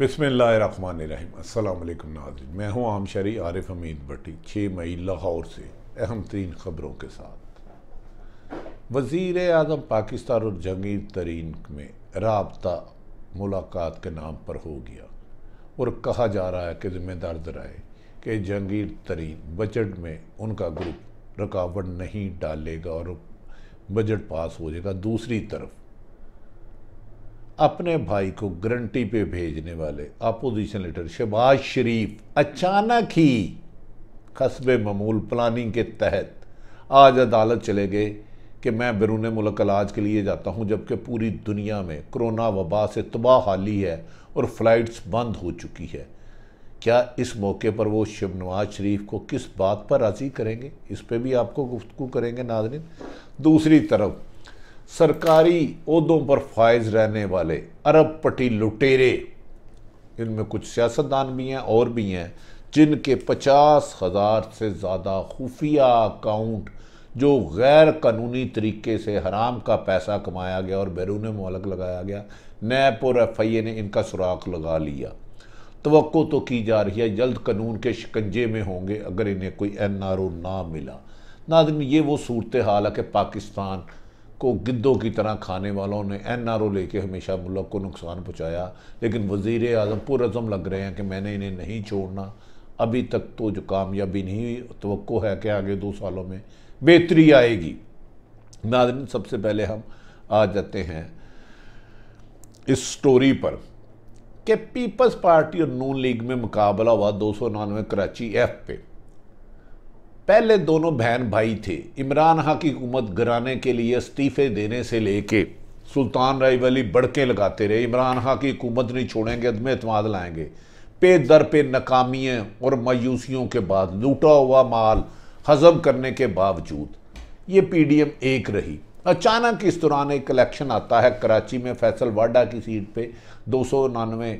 बसमिलीम अलैक्म नाजरीन मैं हूँ आम शरी़ आरिफ हमीद भट्टी छः मई लाहौर से अहम तरीन खबरों के साथ वज़ी अजम पाकिस्तान और जंगी तरीन में रबता मुलाकात के नाम पर हो गया और कहा जा रहा है कि जिम्मेदार जराए कि जंगीर तरीन बजट में उनका ग्रुप रुकावट नहीं डालेगा और बजट पास हो जाएगा दूसरी तरफ अपने भाई को गारंटी पे भेजने वाले अपोजिशन लीडर शहबाज शरीफ अचानक ही कस्बे ममूल प्लानिंग के तहत आज अदालत चले गए कि मैं बैरून मुल्क इलाज के लिए जाता हूँ जबकि पूरी दुनिया में कोरोना वबा से तबाह हाली है और फ़्लाइट्स बंद हो चुकी है क्या इस मौके पर वो शिवनवाज शरीफ को किस बात पर राज़ी करेंगे इस पर भी आपको गुफ्तु करेंगे नाजरीन दूसरी तरफ सरकारी उहदों पर फायज रहने वाले अरब पटी लुटेरे इनमें कुछ सियासतदान भी हैं और भी हैं जिनके पचास हज़ार से ज़्यादा खुफिया अकाउंट जो गैर कानूनी तरीके से हराम का पैसा कमाया गया और बैरून मलक लगाया गया नैप और एफ आई ए ने इनका सुराख लगा लिया तो तो की जा रही है जल्द कानून के शिकंजे में होंगे अगर इन्हें कोई एन आर ओ ना मिला ना ये वो सूरत हाल है कि पाकिस्तान को गिद्धों की तरह खाने वालों ने एन आर ओ लेके हमेशा मुल्क को नुकसान पहुँचाया लेकिन वजीर अजम पुरज़म लग रहे हैं कि मैंने इन्हें नहीं छोड़ना अभी तक तो जो कामयाबी नहीं हुई तो है कि आगे दो सालों में बेहतरी आएगी नादिन सबसे पहले हम आ जाते हैं इस स्टोरी पर कि पीपल्स पार्टी और नून लीग में मुकाबला हुआ दो सौ नानवे कराची एफ पे पहले दोनों बहन भाई थे इमरान हक की हुकूमत गिराने के लिए इस्तीफे देने से लेके सुल्तान राय वली बड़के लगाते रहे इमरान हक की हुकूमत नहीं छोड़ेंगे अदम अतमाद लाएंगे पे दर पे नाकामियों और मायूसियों के बाद लूटा हुआ माल हजम करने के बावजूद ये पी डी एम एक रही अचानक इस दौरान एक इलेक्शन आता है कराची में फैसल वाडा की सीट पे दो सौ उनानवे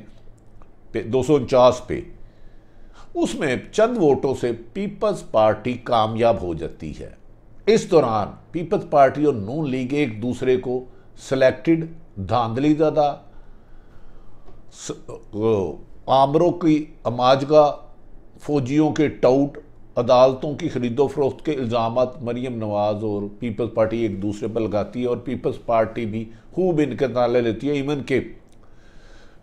पे दो सौ उनचास पे उसमें चंद वोटों से पीपल्स पार्टी कामयाब हो जाती है इस दौरान पीपल्स पार्टी और नून लीग एक दूसरे को सिलेक्टेड धांधली दादा आमरों की अमाजगा फौजियों के टाउट अदालतों की खरीदो फरोख्त के इल्ज़ाम मरीम नवाज़ और पीपल्स पार्टी एक दूसरे पर लगाती है और पीपल्स पार्टी भी खूब इनके नाले लेती है इवन के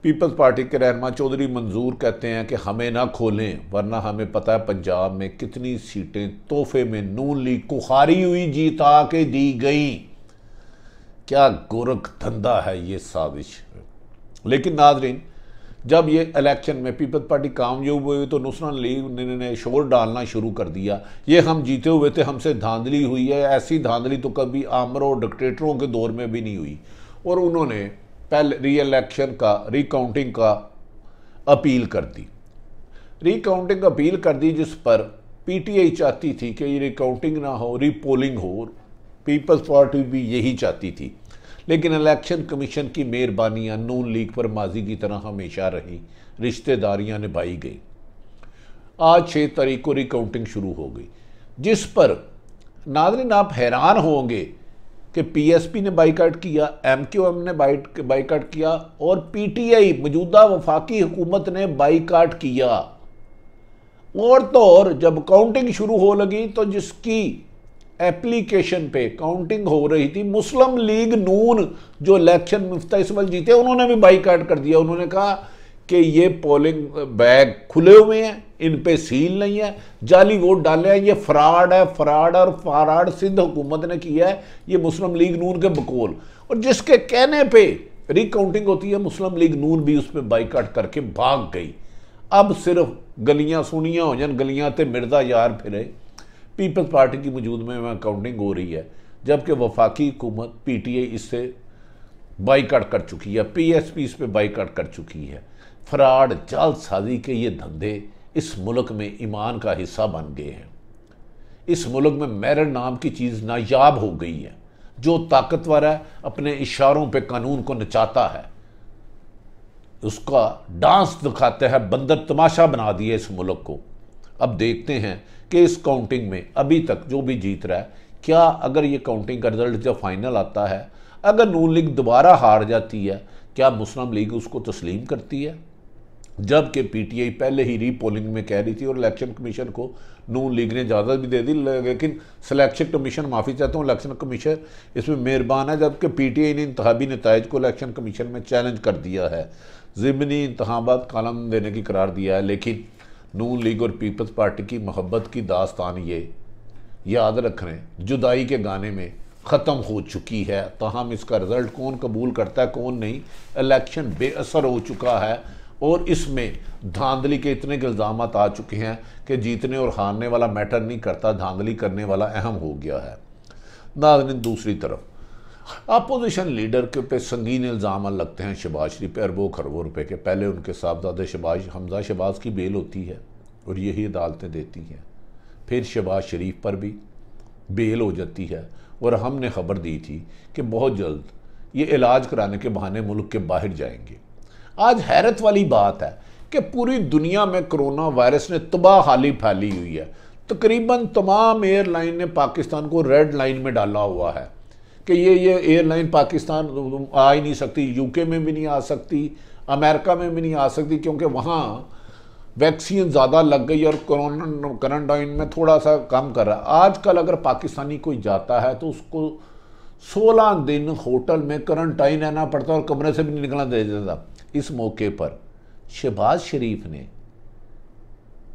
पीपल्स पार्टी के रहनमा चौधरी मंजूर कहते हैं कि हमें ना खोलें वरना हमें पता है पंजाब में कितनी सीटें तोहफे में नून ली कुखारी हुई जीता के दी गई क्या गोरख धंधा है ये साजिश लेकिन नाजरीन जब ये इलेक्शन में पीपल्स पार्टी कामयाब हुई तो नुसरा लीग ने, ने शोर डालना शुरू कर दिया ये हम जीते हुए थे हमसे धांधली हुई है ऐसी धांधली तो कभी आमरों डिक्टेटरों के दौर में भी नहीं हुई और उन्होंने पहले री का रिकाउंटिंग का अपील कर दी रिकाउंटिंग अपील कर दी जिस पर पीटीआई चाहती थी कि ये रिकाउंटिंग ना हो रिपोलिंग हो पीपल्स पार्टी भी यही चाहती थी लेकिन इलेक्शन कमीशन की मेहरबानियाँ नून लीग पर माजी की तरह हमेशा रही रिश्तेदारियाँ निभाई गई आज छः तारीख को रिकाउंटिंग शुरू हो गई जिस पर नादरिन आप हैरान होंगे कि पीएसपी ने बाइकाट किया एमक्यूएम ने बाइकाट किया और पीटीआई मौजूदा वफाकी हुकूमत ने बाइकाट किया और तो और जब काउंटिंग शुरू हो लगी तो जिसकी एप्लीकेशन पे काउंटिंग हो रही थी मुस्लिम लीग नून जो इलेक्शन मुफ्ता इसमल जीते उन्होंने भी बाइकाट कर दिया उन्होंने कहा कि ये पोलिंग बैग खुले हुए हैं इन पे सील नहीं है जाली वोट डाले हैं ये फ्रॉड है फ्रॉड और फ्रॉड सिंध हुकूमत ने किया है ये मुस्लिम लीग नून के बकोल और जिसके कहने पे रिकाउंटिंग होती है मुस्लिम लीग नून भी उस पर बाईकाट करके भाग गई अब सिर्फ गलियां सुनिया हो जाए गलियां तो मिर्जा यार फिरे पीपल्स पार्टी की वजूद में काउंटिंग हो रही है जबकि वफाकी हुकूमत पी टी आई इससे बाईकाट कर चुकी है पी एस पी इस पर बाईकाट कर चुकी है फ्रॉड जालसाजी के ये धंधे इस मुल्क में ईमान का हिस्सा बन गए हैं इस मुल्क में मेरिट नाम की चीज़ नायाब हो गई है जो ताकतवर है अपने इशारों पे कानून को नचाता है उसका डांस दिखाते हैं बंदर तमाशा बना दिए इस मुल्क को अब देखते हैं कि इस काउंटिंग में अभी तक जो भी जीत रहा है क्या अगर ये काउंटिंग का रिजल्ट जब फाइनल आता है अगर नून लीग दोबारा हार जाती है क्या मुस्लिम लीग उसको तस्लीम करती है जबकि पीटीआई पहले ही रीपोलिंग में कह रही थी और इलेक्शन कमीशन को नून लीग ने इजाज़त भी दे दी लेकिन सिलेक्शन कमीशन माफ़ी चाहता हूँ इलेक्शन कमीशन इसमें मेहरबान है जबकि पीटीआई ने इंतबी नतज को इलेक्शन कमीशन में चैलेंज कर दिया है ज़िमनी इंतबात कलम देने की करार दिया है लेकिन नून लीग और पीपल्स पार्टी की मोहब्बत की दास्तान ये याद रख रहे हैं जुदाई के गाने में ख़त्म हो चुकी है तहम इसका रिज़ल्ट कौन कबूल करता है कौन नहीं इलेक्शन बेअसर हो चुका है और इसमें धांधली के इतने इल्ज़ाम आ चुके हैं कि जीतने और हारने वाला मैटर नहीं करता धांधली करने वाला अहम हो गया है नाजन दूसरी तरफ अपोजिशन लीडर के पे संगीन इल्ज़ाम लगते हैं शबाज शरीफ पे अरबों खरबों रुपए के पहले उनके साहबजादे शबाज हमजा शबाज की बेल होती है और यही अदालतें देती हैं फिर शबाज शरीफ पर भी बेल हो जाती है और हमने खबर दी थी कि बहुत जल्द ये इलाज कराने के बहाने मुल्क के बाहर जाएंगे आज हैरत वाली बात है कि पूरी दुनिया में कोरोना वायरस ने तबाह हाली फैली हुई है तकरीबन तमाम एयरलाइन ने पाकिस्तान को रेड लाइन में डाला हुआ है कि ये ये एयरलाइन पाकिस्तान आ ही नहीं सकती यूके में भी नहीं आ सकती अमेरिका में भी नहीं आ सकती क्योंकि वहाँ वैक्सीन ज़्यादा लग गई और कोरोना क्वारंटाइन में थोड़ा सा कम कर रहा है आजकल अगर पाकिस्तानी कोई जाता है तो उसको 16 दिन होटल में करंटाइन रहना पड़ता और कमरे से भी नहीं निकलना दे देता इस मौके पर शहबाज शरीफ ने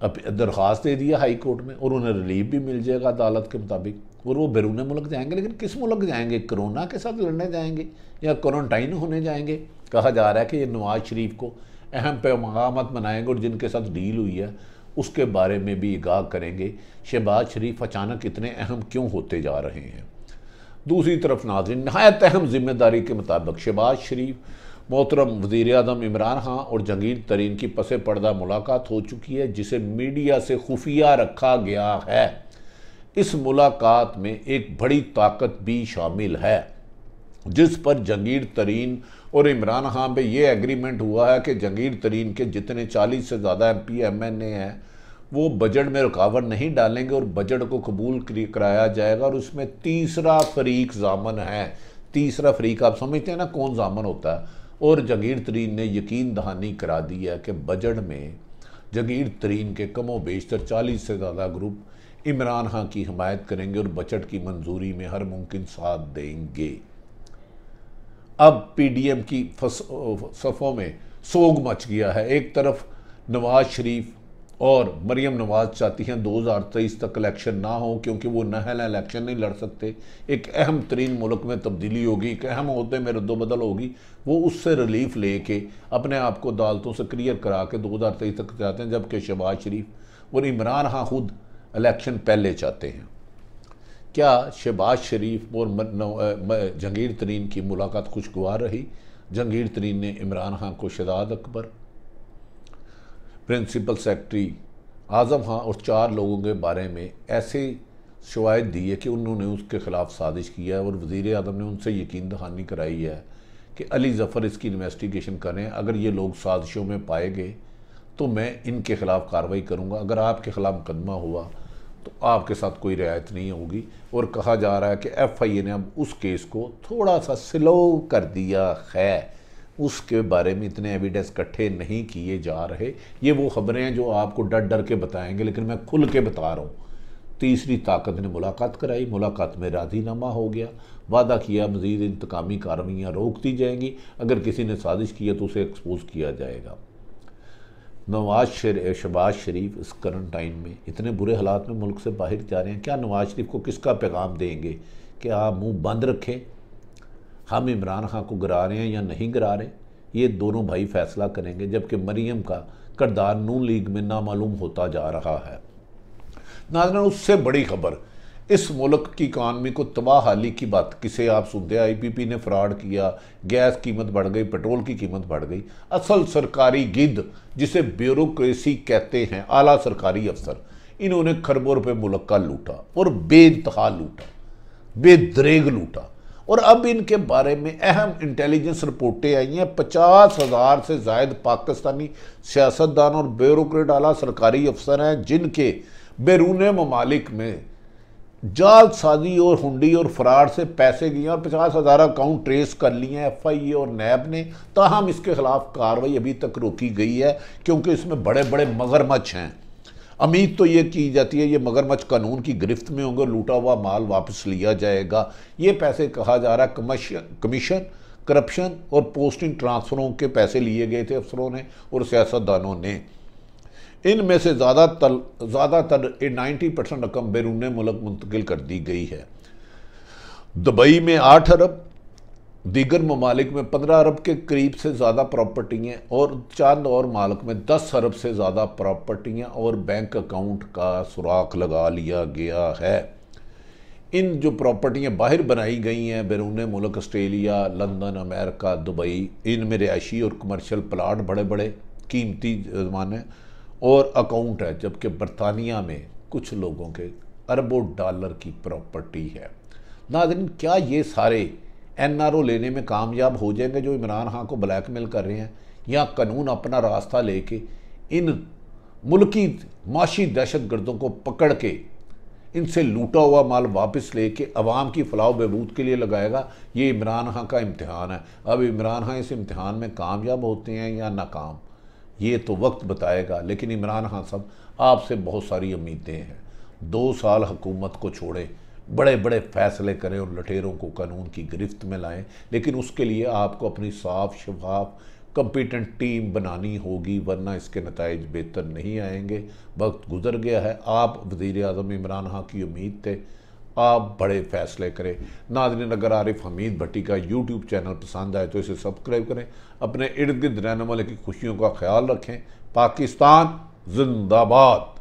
दरख्वास्त दे दिया हाई कोर्ट में और उन्हें रिलीफ भी मिल जाएगा अदालत के मुताबिक और वो बैरून मुल्क जाएंगे लेकिन किस मुल्क जाएंगे कोरोना के साथ लड़ने जाएंगे या क्वारंटाइन होने जाएंगे कहा जा रहा है कि ये नवाज शरीफ को अहम पैमामत मनाएंगे और जिनके साथ डील हुई है उसके बारे में भी आगाह करेंगे शहबाज शरीफ अचानक इतने अहम क्यों होते जा रहे हैं दूसरी तरफ नाजरन नहायत अहम जिम्मेदारी के मुताबिक शहबाज शरीफ मोहतरम वजीर अजम इमरान खां और जंगीर तरीन की पसे पर्दा मुलाकात हो चुकी है जिसे मीडिया से खुफिया रखा गया है इस मुलाकात में एक बड़ी ताकत भी शामिल है जिस पर जंगीर तरीन और इमरान खां पर यह एग्रीमेंट हुआ है कि जंगीर तरीन के जितने 40 से ज़्यादा M P M N A हैं वो बजट में रुकावट नहीं डालेंगे और बजट को कबूल कराया जाएगा और उसमें तीसरा फरीक जामन है तीसरा फरीक आप समझते हैं ना कौन जामन होता है और जगीर तरीन ने यकीन दहानी करा दी है कि बजट में जगीर तरीन के कमो बेशतर चालीस से ज़्यादा ग्रुप इमरान खां की हमायत करेंगे और बजट की मंजूरी में हर मुमकिन साथ देंगे अब पी एम की फस, में सोग मच गया है एक तरफ नवाज शरीफ और मरियम नवाज चाहती हैं 2023 तक इलेक्शन ना हो क्योंकि वो नहल इलेक्शन नहीं लड़ सकते एक अहम तरीन मुल्क में तब्दीली होगी एक अहम अहदे में रद्दबदल होगी वो उससे रिलीफ ले के अपने आप को अदालतों से क्लियर करा के 2023 तक चाहते हैं जबकि शहबाज शरीफ और इमरान खां खुद इलेक्शन पहले चाहते हैं क्या शहबाज शरीफ और जंगीर तरीन की मुलाकात खुशगवार रही जंगीर तरीन ने इमरान खां को शदाद अकबर प्रिंसिपल सेक्रेटरी आज़म खां और चार लोगों के बारे में ऐसे शवायद दी है कि उन्होंने उसके ख़िलाफ़ साजिश किया है और वज़ी अजम ने उनसे यकीन दहानी कराई है कि अली ज़फ़र इसकी इन्वेस्टिगेशन करें अगर ये लोग साजिशों में पाए गए तो मैं इनके ख़िलाफ़ कार्रवाई करूँगा अगर आपके ख़िलाफ़ मुकदमा हुआ तो आपके साथ कोई रियायत नहीं होगी और कहा जा रहा है कि एफ आई ए ने अब उस केस को थोड़ा सा स्लो कर दिया है उसके बारे में इतने एविडेंस इकट्ठे नहीं किए जा रहे ये वो खबरें हैं जो आपको डर डर के बताएंगे लेकिन मैं खुल के बता रहा हूँ तीसरी ताकत ने मुलाकात कराई मुलाकात में राजीनामा हो गया वादा किया मज़ीद इंतकामी कार्रवाइयाँ रोक दी जाएंगी अगर किसी ने साजिश की है तो उसे एक्सपोज किया जाएगा नवाज शर शबाज शरीफ इस करंट टाइम में इतने बुरे हालात में मुल्क से बाहर जा रहे हैं क्या नवाज शरीफ को किसका पैगाम देंगे कि आप मुंह बंद रखें हम इमरान खां को गिरा रहे हैं या नहीं गिरा रहे ये दोनों भाई फैसला करेंगे जबकि मरीम का करदार नून लीग में नामालूम होता जा रहा है नाजरा उससे बड़ी खबर इस मुल्क की इकानमी को तबाह हाली की बात किसे आप सुनते आई पी पी ने फ्रॉड किया गैस कीमत बढ़ गई पेट्रोल की कीमत बढ़ गई असल सरकारी गिद्ध जिसे ब्यूरोक्रेसी कहते हैं आला सरकारी अफसर इन्होंने खरबों रुपये मुल्क का लूटा और बेतहा लूटा बेदरेग लूटा और अब इनके बारे में अहम इंटेलिजेंस रिपोर्टें आई हैं पचास हज़ार से जायद पाकिस्तानी सियासतदान और ब्यूरोक्रेट आला सरकारी अफसर हैं जिनके बैरून ममालिक में जालसाजी और हुंडी और फरार से पैसे गए और पचास हज़ार अकाउंट ट्रेस कर लिए हैं एफ आई ए और नैब ने ताहम इसके खिलाफ कार्रवाई अभी तक रोकी गई है क्योंकि इसमें बड़े बड़े मगरमच्छ हैं अमीद तो ये की जाती है ये मगरमच्छ कानून की गिरफ्त में होंगे लूटा हुआ माल वापस लिया जाएगा ये पैसे कहा जा रहा है कमीशन करप्शन और पोस्टिंग ट्रांसफरों के पैसे लिए गए थे अफसरों ने और सियासतदानों ने इन में से ज़्यादा ज़्यादातर नाइन्टी परसेंट रकम बैरून मुल्क मुंतकिल कर दी गई है दुबई में आठ अरब दीगर ममालिक में पंद्रह अरब के करीब से ज़्यादा प्रॉपर्टियाँ और चंद और मालक में दस अरब से ज़्यादा प्रॉपर्टियाँ और बैंक अकाउंट का सुराख लगा लिया गया है इन जो प्रॉपर्टियाँ बाहर बनाई गई हैं बैरून मुल्क आस्ट्रेलिया लंदन अमेरिका दुबई इन में रिहायशी और कमर्शल प्लाट बड़े बड़े कीमती जमाने और अकाउंट है जबकि बरतानिया में कुछ लोगों के अरबों डॉलर की प्रॉपर्टी है नादिन क्या ये सारे एनआरओ लेने में कामयाब हो जाएंगे जो इमरान खान को ब्लैकमेल कर रहे हैं या कानून अपना रास्ता लेके इन मुल्की माशी दहशत गर्दों को पकड़ के इनसे लूटा हुआ माल वापस लेके अवाम की फलाह बहबूद के लिए लगाएगा ये इमरान खां का इम्तहान है अब इमरान खां इस इम्तहान में कामयाब होते हैं या नाकाम ये तो वक्त बताएगा लेकिन इमरान खान साहब आपसे बहुत सारी उम्मीदें हैं दो साल हुकूमत को छोड़े बड़े बड़े फैसले करें और लटेरों को कानून की गिरफ्त में लाएं लेकिन उसके लिए आपको अपनी साफ शफाफ कंपिटेंट टीम बनानी होगी वरना इसके नतज बेहतर नहीं आएंगे वक्त गुजर गया है आप वजीर अजम इमरान हाँ की उम्मीद थे आप बड़े फैसले करें नाजरीन अगर आरिफ हमीद भट्टी का यूट्यूब चैनल पसंद आए तो इसे सब्सक्राइब करें अपने इर्द गिर्द रहने वाले की खुशियों का ख्याल रखें पाकिस्तान जिंदाबाद